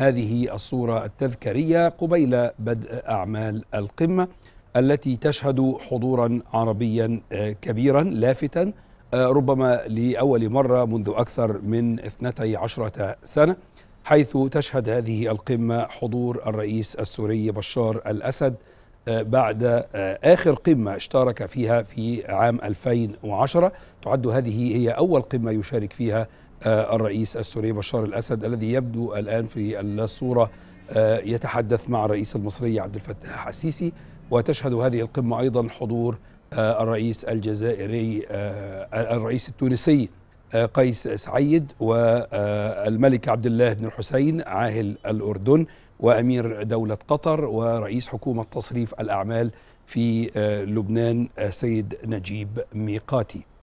هذه الصورة التذكارية قبيل بدء أعمال القمة التي تشهد حضورا عربيا آه، كبيرا لافتا آه، ربما لأول مرة منذ أكثر من 12 سنة حيث تشهد هذه القمة حضور الرئيس السوري بشار الأسد بعد آه، آخر قمة اشترك فيها في عام 2010 تعد هذه هي أول قمة يشارك فيها آه، الرئيس السوري بشار الأسد الذي يبدو الآن في الصورة آه، يتحدث مع الرئيس المصري عبد الفتاح السيسي وتشهد هذه القمة أيضا حضور الرئيس الجزائري الرئيس التونسي آه، قيس سعيد والملك عبد الله بن الحسين عاهل الأردن وأمير دولة قطر ورئيس حكومة تصريف الأعمال في آه، لبنان آه، سيد نجيب ميقاتي